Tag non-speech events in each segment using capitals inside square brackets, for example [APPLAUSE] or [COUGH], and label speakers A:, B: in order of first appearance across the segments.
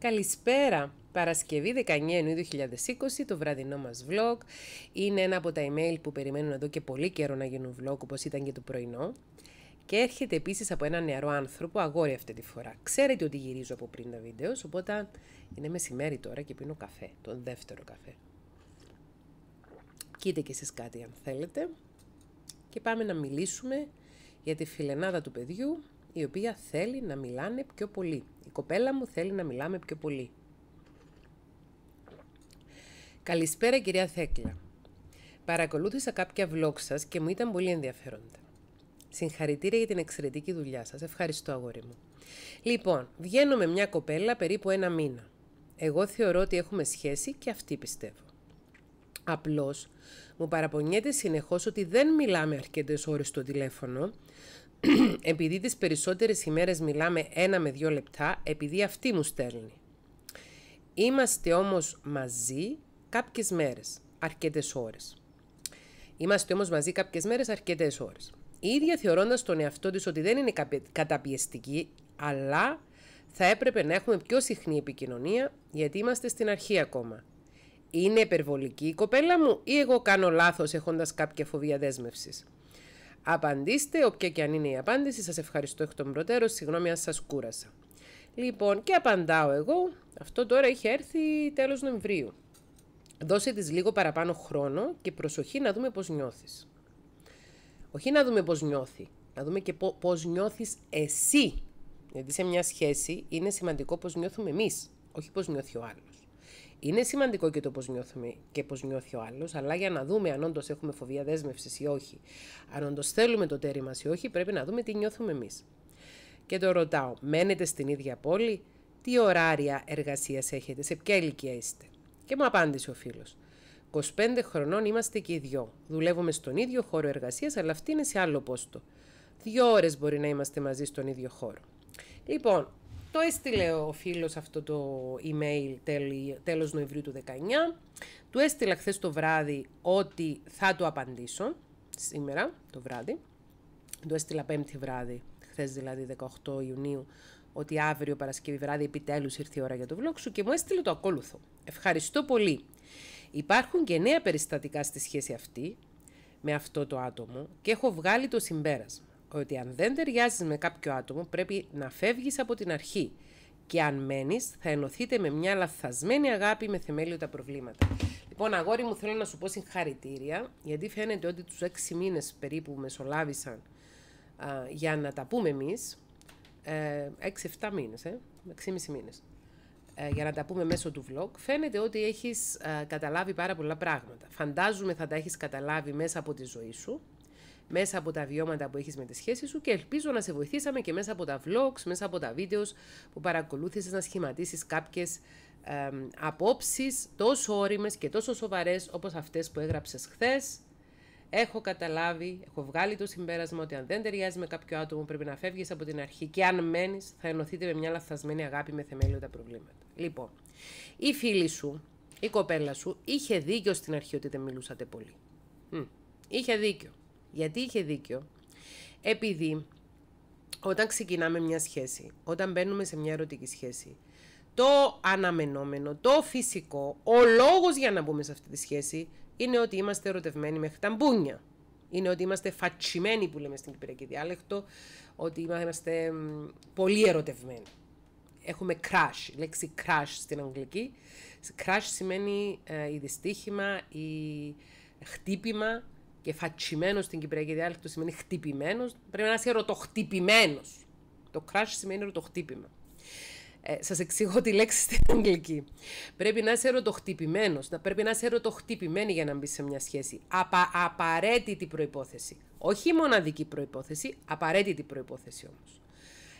A: Καλησπέρα! Παρασκευή 19 Ιουνίου 2020, το βραδινό μας vlog. Είναι ένα από τα email που περιμένουν εδώ και πολύ καιρό να γίνουν vlog, όπως ήταν και το πρωινό. Και έρχεται επίσης από ένα νεαρό άνθρωπο, αγόρι αυτή τη φορά. Ξέρετε ότι γυρίζω από πριν τα βίντεο, οπότε είναι μεσημέρι τώρα και πίνω καφέ, τον δεύτερο καφέ. Κοίτα και εσείς κάτι αν θέλετε. Και πάμε να μιλήσουμε για τη φιλενάδα του παιδιού η οποία θέλει να μιλάνε πιο πολύ. Η κοπέλα μου θέλει να μιλάμε πιο πολύ. Καλησπέρα κυρία Θέκλα. Παρακολούθησα κάποια vlog σας και μου ήταν πολύ ενδιαφέροντα. Συγχαρητήρια για την εξαιρετική δουλειά σας. Ευχαριστώ αγόρι μου. Λοιπόν, βγαίνω με μια κοπέλα περίπου ένα μήνα. Εγώ θεωρώ ότι έχουμε σχέση και αυτή πιστεύω. Απλώς μου παραπονιέται συνεχώς ότι δεν μιλάμε αρκετές ώρες στο τηλέφωνο, [CLEARS THROAT] επειδή τις περισσότερες ημέρες μιλάμε ένα με δύο λεπτά, επειδή αυτή μου στέλνει. Είμαστε όμως μαζί κάποιες μέρες, αρκετές ώρες. Είμαστε όμως μαζί κάποιες μέρες, αρκετές ώρες. Η ίδια θεωρώντας τον εαυτό της ότι δεν είναι καταπιεστική, αλλά θα έπρεπε να έχουμε πιο συχνή επικοινωνία, γιατί είμαστε στην αρχή ακόμα. Είναι υπερβολική η κοπέλα μου ή εγώ κάνω λάθος έχοντας κάποια φοβία δέσμευσης. Απαντήστε, όποια και αν είναι η απάντηση. Σας ευχαριστώ εκ των προτέρων. Συγγνώμη αν σας κούρασα. Λοιπόν, και απαντάω εγώ. Αυτό τώρα είχε έρθει τέλος Νοεμβρίου. Δώσε της λίγο παραπάνω χρόνο και προσοχή να δούμε πώς νιώθεις. Όχι να δούμε πώς νιώθει, να δούμε και πώς νιώθεις εσύ. Γιατί σε μια σχέση είναι σημαντικό πώς νιώθουμε εμείς, όχι πώς νιώθει ο άλλος είναι σημαντικό και το πώς νιώθουμε και πώς νιώθει ο άλλος, αλλά για να δούμε αν όντως έχουμε φοβία δέσμευσης ή όχι, αν όντως θέλουμε το τέρι μας ή όχι, πρέπει να δούμε τι νιώθουμε εμείς. Και το ρωτάω, μένετε στην ίδια πόλη, τι ωράρια εργασίας έχετε, σε ποια ηλικία είστε. Και μου απάντησε ο φίλος. 25 χρονών είμαστε και οι δυο. Δουλεύουμε στον ίδιο χώρο εργασίας, αλλά αυτή είναι σε άλλο πόστο. Δύο ώρες μπορεί να είμαστε μαζί στον ίδιο χώρο. Λοιπόν, το έστειλε ο φίλος αυτό το email τέλος Νοεμβρίου του 19. Του έστειλα χθες το βράδυ ότι θα του απαντήσω σήμερα το βράδυ. Του έστειλα πέμπτη βράδυ, χθες δηλαδή 18 Ιουνίου, ότι αύριο Παρασκευή βράδυ επιτέλους ήρθε η ώρα για το vlog σου και μου έστειλε το ακόλουθο. Ευχαριστώ πολύ. Υπάρχουν και νέα περιστατικά στη σχέση αυτή με αυτό το άτομο και έχω βγάλει το συμπέρασμα ότι αν δεν ταιριάζεις με κάποιο άτομο πρέπει να φεύγεις από την αρχή και αν μένεις, θα ενωθείτε με μια λαθασμένη αγάπη με θεμέλιο τα προβλήματα. Λοιπόν, αγόρι μου θέλω να σου πω συγχαρητήρια γιατί φαίνεται ότι τους έξι μήνες περίπου μεσολάβησαν α, για να τα πούμε εμείς. εμείς, ε, έξι-εφτά 7 μήνες, ε, 6,5 μήνες, ε, για να τα πούμε μέσω του vlog, φαίνεται ότι έχεις ε, καταλάβει πάρα πολλά πράγματα. Φαντάζομαι θα τα έχεις καταλάβει μέσα από τη ζωή σου, μέσα από τα βιώματα που έχεις με τη σχέση σου και ελπίζω να σε βοηθήσαμε και μέσα από τα vlogs, μέσα από τα βίντεο που παρακολούθησες να σχηματίσεις κάποιες ε, απόψεις τόσο όριμες και τόσο σοβαρές όπως αυτές που έγραψες χθες. Έχω καταλάβει, έχω βγάλει το συμπέρασμα ότι αν δεν ταιριάζει με κάποιο άτομο πρέπει να φεύγεις από την αρχή και αν μένεις, θα ενωθείτε με μια λαθασμένη αγάπη με θεμέλιο τα προβλήματα. Λοιπόν, η φίλη σου, η κοπέλα σου, είχε δίκιο στην αρχή ότι δεν μιλούσατε πολύ. Είχε δίκιο. Γιατί είχε δίκιο. Επειδή όταν ξεκινάμε μια σχέση, όταν μπαίνουμε σε μια ερωτική σχέση, το αναμενόμενο, το φυσικό, ο λόγος για να μπούμε σε αυτή τη σχέση είναι ότι είμαστε ερωτευμένοι μέχρι τα μπούνια. Είναι ότι είμαστε φατσιμένοι που λέμε στην Κυπριακή διάλεκτο, ότι είμαστε πολύ ερωτευμένοι. Έχουμε crash, λέξη crash στην αγγλική. Crash σημαίνει ε, η δυστύχημα, η χτύπημα, και φατσιμένο στην Κυπριακή διάλεκτο σημαίνει χτυπημένος, πρέπει να είσαι ρωτοχτυπημένο. Το crash σημαίνει ερωτοχτύπημα. Ε, Σας εξηγώ τη λέξη στην αγγλική. Πρέπει να είσαι ρωτοχτυπημένο, πρέπει να είσαι ερωτοχτυπημένη για να μπεις σε μια σχέση. Απα, απαραίτητη προπόθεση. Όχι μοναδική προπόθεση, απαραίτητη προπόθεση όμω.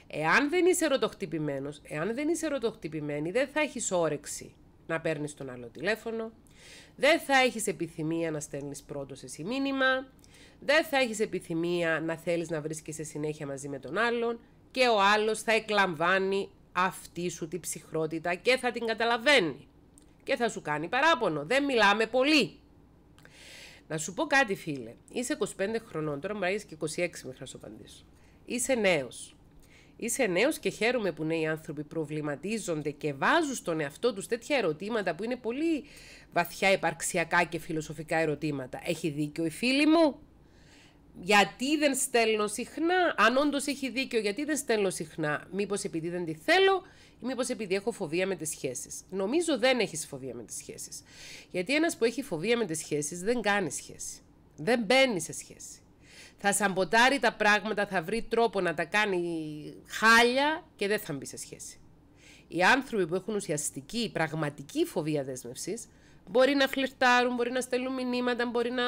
A: Εάν δεν είσαι ρωτοχτυπημένο, εάν δεν είσαι ρωτοχτυπημένη, δεν θα έχεις όρεξη να παίρνεις τον άλλο τηλέφωνο, δεν θα έχεις επιθυμία να στέλνεις πρώτο εσύ μήνυμα, δεν θα έχεις επιθυμία να θέλεις να βρίσκεσαι συνέχεια μαζί με τον άλλον και ο άλλος θα εκλαμβάνει αυτή σου την ψυχρότητα και θα την καταλαβαίνει και θα σου κάνει παράπονο. Δεν μιλάμε πολύ. Να σου πω κάτι φίλε, είσαι 25 χρονών, τώρα μου και 26 μέχρι να σου απαντήσω. Είσαι νέος, Είσαι νέος και χαίρομαι που νέοι άνθρωποι προβληματίζονται και βάζουν στον εαυτό τους τέτοια ερωτήματα που είναι πολύ βαθιά υπαρξιακά και φιλοσοφικά ερωτήματα. Έχει δίκιο η φίλη μου. Γιατί δεν στέλνω συχνά, αν όντως έχει δίκιο, γιατί δεν στέλνω συχνά, Μήπως επειδή δεν τη θέλω, ή μήπως επειδή έχω φοβία με τις σχέσεις. Νομίζω δεν έχεις φοβία με τις σχέσεις. Γιατί ένας που έχει φοβία με τις σχέσεις δεν κάνει σχέση. Δεν μπαίνει σε σχέση θα σαμποτάρει τα πράγματα, θα βρει τρόπο να τα κάνει χάλια και δεν θα μπει σε σχέση. Οι άνθρωποι που έχουν ουσιαστική, πραγματική φοβία δέσμευσης, μπορεί να φλερτάρουν, μπορεί να στέλνουν μηνύματα, μπορεί να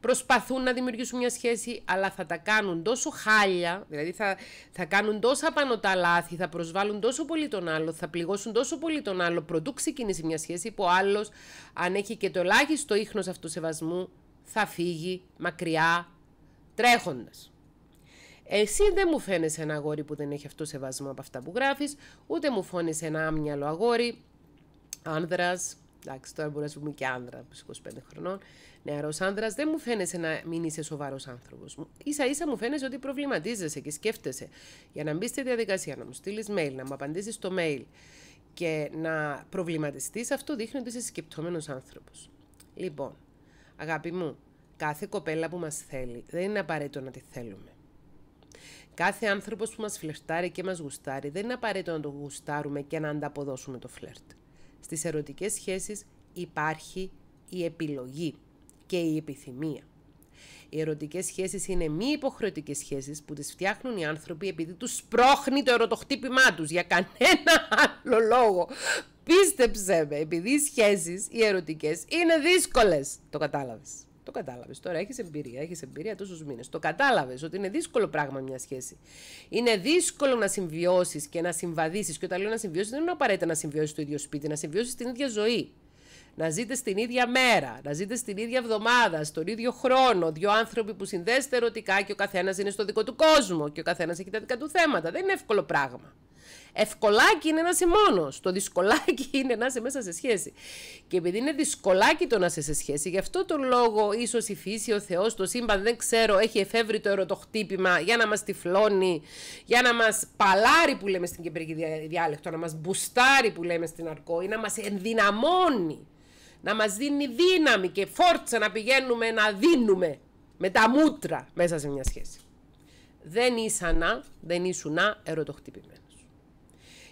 A: προσπαθούν να δημιουργήσουν μια σχέση, αλλά θα τα κάνουν τόσο χάλια, δηλαδή θα, θα κάνουν τόσα πάνω τα λάθη, θα προσβάλλουν τόσο πολύ τον άλλο, θα πληγώσουν τόσο πολύ τον άλλο, προτού ξεκινήσει μια σχέση που ο άλλος, αν έχει και το ελάχιστο ίχνος σεβασμού, θα φύγει μακριά τρέχοντας. Εσύ δεν μου φαίνεσαι ένα αγόρι που δεν έχει αυτό σεβασμό από αυτά που γράφεις, ούτε μου φώνησε ένα άμυαλο αγόρι, άνδρας, εντάξει τώρα μπορείς να σου πούμε και άνδρα 25 χρονών, νεαρός άνδρας, δεν μου φαίνεσαι να μην είσαι σοβαρός άνθρωπος. σα ίσα μου φαίνεσαι ότι προβληματίζεσαι και σκέφτεσαι. Για να μπει στη διαδικασία, να μου στείλεις mail, να μου απαντήσεις το mail και να προβληματιστείς, αυτό δείχνει ότι είσαι σκεπτόμενος άνθρωπος. Λοιπόν, αγάπη μου, Κάθε κοπέλα που μας θέλει δεν είναι απαραίτητο να τη θέλουμε. Κάθε άνθρωπος που μας φλερτάρει και μας γουστάρει δεν είναι απαραίτητο να το γουστάρουμε και να ανταποδώσουμε το φλερτ. Στις ερωτικές σχέσεις υπάρχει η επιλογή και η επιθυμία. Οι ερωτικές σχέσεις είναι μη υποχρεωτικές σχέσεις που τις φτιάχνουν οι άνθρωποι επειδή τους σπρώχνει το ερωτοχτύπημά τους για κανένα άλλο λόγο. Πίστεψέ με, επειδή οι σχέσεις, οι ερωτικές, είναι δύσκολες, Το κατάλαβες. Το κατάλαβες. Τώρα έχεις εμπειρία, έχεις εμπειρία τόσους μήνες. Το κατάλαβες ότι είναι δύσκολο πράγμα μια σχέση. Είναι δύσκολο να συμβιώσεις και να συμβαδίσεις. Και όταν λέω να συμβιώσεις, δεν είναι απαραίτητα να συμβιώσεις το ίδιο σπίτι, να συμβιώσεις την ίδια ζωή. Να ζείτε στην ίδια μέρα, να ζείτε στην ίδια εβδομάδα, στον ίδιο χρόνο. Δύο άνθρωποι που συνδέεστε ερωτικά και ο καθένας είναι στο δικό του κόσμο και ο καθένας έχει τα δικά του θέματα. Δεν είναι εύκολο πράγμα. Ευκολάκι είναι να είσαι μόνος. Το δυσκολάκι [LAUGHS] είναι να είσαι μέσα σε σχέση. Και επειδή είναι δυσκολάκι το να είσαι σε σχέση, γι' αυτό τον λόγο ίσως η φύση, ο Θεός, το σύμπαν, δεν ξέρω, έχει εφεύρει το ερωτοχτύπημα για να μας τυφλώνει, για να μας παλάρει που λέμε στην κυπριακή διάλεκτο, να μας μπουστάρει που λέμε στην αρκό, ή να μας ενδυναμώνει. Να μας δίνει δύναμη και φόρτσα να πηγαίνουμε να δίνουμε με τα μούτρα μέσα σε μια σχέση. Δεν ήσανα, δεν ήσουνα ερωτοχτυπημένο.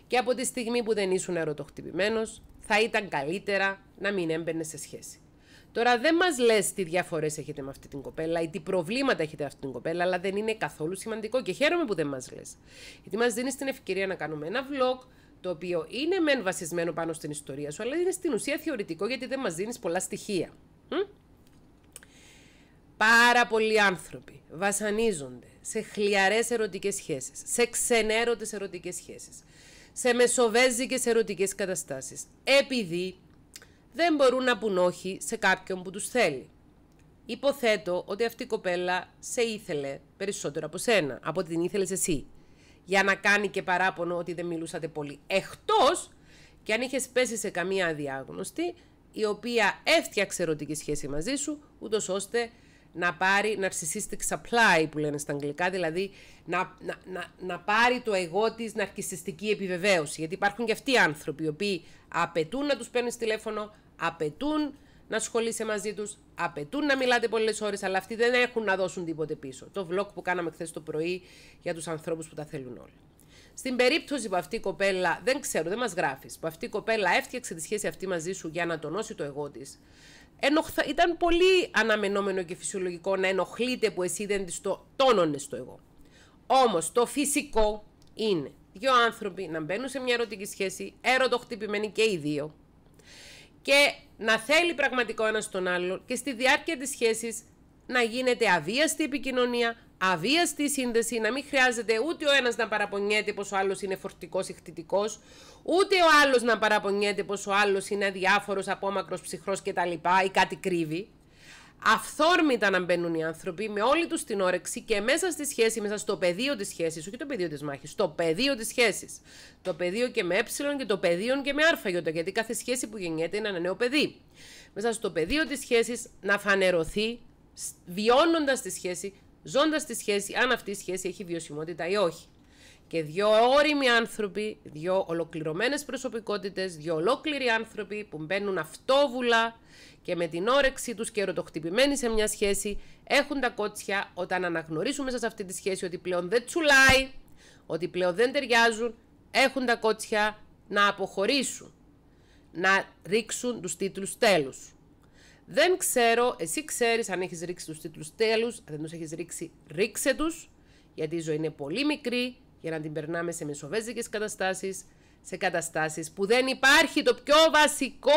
A: Και από τη στιγμή που δεν ήσουν ερωτοχτυπημένος, θα ήταν καλύτερα να μην έμπαινε σε σχέση. Τώρα δεν μας λες τι διαφορές έχετε με αυτή την κοπέλα ή τι προβλήματα έχετε με αυτή την κοπέλα, αλλά δεν είναι καθόλου σημαντικό και χαίρομαι που δεν μας λες. Γιατί μας δίνεις την ευκαιρία να κάνουμε ένα vlog, το οποίο είναι μεν βασισμένο πάνω στην ιστορία σου, αλλά είναι στην ουσία θεωρητικό γιατί δεν μας δίνεις πολλά στοιχεία. Πάρα πολλοί άνθρωποι βασανίζονται σε χλιαρές ερωτικές σχέσεις, σε ξενέρωτες ερωτικές σχέσεις, σε μεσοβέζικες ερωτικές καταστάσεις, επειδή δεν μπορούν να πουν όχι σε κάποιον που τους θέλει. Υποθέτω ότι αυτή η κοπέλα σε ήθελε περισσότερο από σένα, από ότι την ήθελες εσύ, για να κάνει και παράπονο ότι δεν μιλούσατε πολύ. Εκτός και αν είχες πέσει σε καμία αδιάγνωστη, η οποία έφτιαξε ερωτική σχέση μαζί σου, ούτως ώστε να πάρει narcissistic supply που λένε στα αγγλικά, δηλαδή να, να, να, να πάρει το εγώ της ναρκισιστική επιβεβαίωση. Γιατί υπάρχουν και αυτοί οι άνθρωποι οι οποίοι απαιτούν να τους παίρνεις τηλέφωνο, απαιτούν να ασχολείσαι μαζί τους, απαιτούν να μιλάτε πολλές ώρες, αλλά αυτοί δεν έχουν να δώσουν τίποτε πίσω. Το vlog που κάναμε χθες το πρωί για τους ανθρώπους που τα θέλουν όλα. Στην περίπτωση που αυτή η κοπέλα, δεν ξέρω, δεν μας γράφεις, που αυτή η κοπέλα έφτιαξε τη σχέση αυτή μαζί σου για να τονώσει το εγώ της, ενοχθα... ήταν πολύ αναμενόμενο και φυσιολογικό να ενοχλείτε που εσύ δεν το τόνωνες το εγώ. Όμως το φυσικό είναι δύο άνθρωποι να μπαίνουν σε μια ερωτική σχέση, έρωτο χτυπημένοι και οι δύο. Και να θέλει πραγματικό ένας τον άλλο και στη διάρκεια της σχέσης να γίνεται αβίαστη επικοινωνία, αβίαστη σύνδεση, να μην χρειάζεται ούτε ο ένας να παραπονιέται πως ο άλλος είναι φορτικός ή χτητικός, ούτε ο άλλος να παραπονιέται πως ο άλλος είναι αδιάφορος, απόμακρος, ψυχρός κτλ. ή κάτι κρύβει. Αυθόρμητα να μπαίνουν οι άνθρωποι με όλη τους την όρεξη και μέσα στη σχέση, μέσα στο πεδίο της σχέσης, όχι το πεδίο της μάχης, το πεδίο της σχέσης. Το πεδίο και με ε και το πεδίο και με α, γιατί κάθε σχέση που γεννιέται είναι ένα νέο παιδί. Μέσα στο πεδίο της σχέσης να φανερωθεί, βιώνοντας τη σχέση, ζώντας τη σχέση, αν αυτή η σχέση έχει βιωσιμότητα ή όχι. Και δύο όριμοι άνθρωποι, δύο ολοκληρωμένες προσωπικότητες, δύο ολόκληροι άνθρωποι που μπαίνουν αυτόβουλα και με την όρεξή τους και ερωτοχτυπημένοι σε μια σχέση, έχουν τα κότσια όταν αναγνωρίσουμε μέσα σε αυτή τη σχέση ότι πλέον δεν τσουλάει, ότι πλέον δεν ταιριάζουν, έχουν τα κότσια να αποχωρήσουν, να ρίξουν τους τίτλους τέλους. Δεν ξέρω, εσύ ξέρεις αν έχεις ρίξει τους τίτλους τέλους, αν δεν τους έχεις ρίξει, ρίξε τους, γιατί η ζωή είναι πολύ μικρή για να την περνάμε σε μεσοβέζικες καταστάσεις, σε καταστάσεις που δεν υπάρχει το πιο βασικό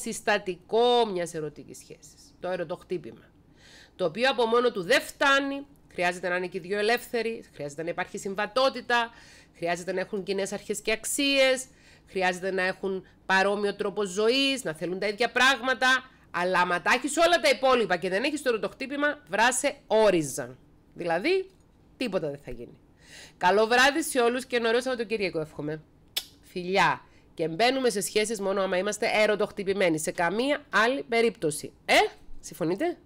A: συστατικό μιας ερωτικής σχέσης, το ερωτοχτύπημα, το οποίο από μόνο του δεν φτάνει, Χρειάζεται να είναι και οι δύο ελεύθεροι, χρειάζεται να υπάρχει συμβατότητα, χρειάζεται να έχουν κοινές αρχές και αξίες, χρειάζεται να έχουν παρόμοιο τρόπο ζωής, να θέλουν τα ίδια πράγματα. Αλλά άμα τα έχει όλα τα υπόλοιπα και δεν έχεις το ροτοχτύπημα βράσε όριζα. Δηλαδή, τίποτα δεν θα γίνει. Καλό βράδυ σε όλους και νωρίς Κυριακό εύχομαι. Φιλιά. Και μπαίνουμε σε σχέσεις μόνο άμα είμαστε ερωτοχτυπημένοι. Σε καμία άλλη περίπτωση. Ε, συμφωνείτε.